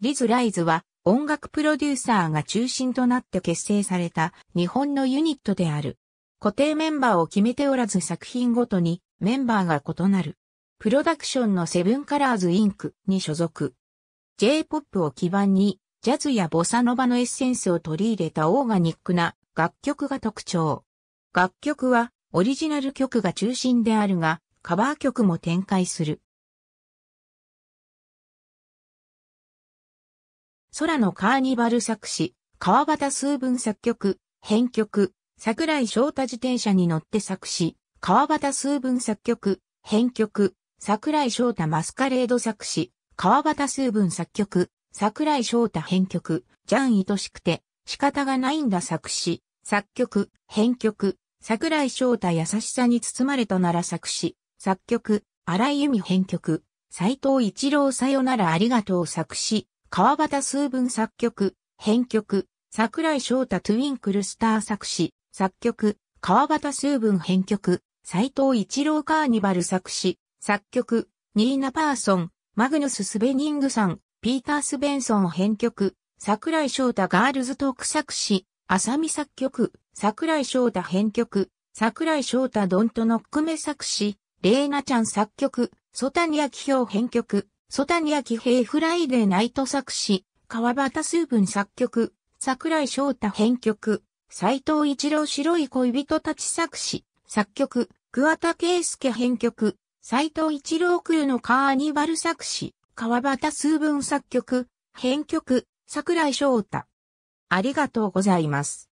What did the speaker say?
リズ・ライズは音楽プロデューサーが中心となって結成された日本のユニットである。固定メンバーを決めておらず作品ごとにメンバーが異なる。プロダクションのセブンカラーズインクに所属。J-POP を基盤にジャズやボサノバのエッセンスを取り入れたオーガニックな楽曲が特徴。楽曲はオリジナル曲が中心であるが、カバー曲も展開する。空のカーニバル作詞、川端数文作曲、編曲、桜井翔太自転車に乗って作詞、川端数文作曲、編曲、桜井翔太マスカレード作詞、川端数文作曲、桜井翔太編曲、ジャン愛しくて、仕方がないんだ作詞、作曲、編曲、桜井翔太優しさに包まれたなら作詞、作曲、荒井由美編曲、斎藤一郎さよならありがとう作詞、川端数文作曲、編曲、桜井翔太トゥインクルスター作詞、作曲、川端数文編曲、斎藤一郎カーニバル作詞、作曲、ニーナ・パーソン、マグヌス・スベニングさん、ピーター・スベンソン編曲、桜井翔太ガールズトーク作詞、浅見作曲、桜井翔太編曲、桜井翔太ドントノックメ作詞、レーナちゃん作曲、ソタニアキヒョウ編曲、ソタニアキヘイフライデーナイト作詞、川端数文作曲、桜井翔太編曲、斎藤一郎白い恋人たち作詞、作曲、桑田圭介編曲、斎藤一郎空のカーニバル作詞、川端数文作曲、編曲、桜井翔太。ありがとうございます。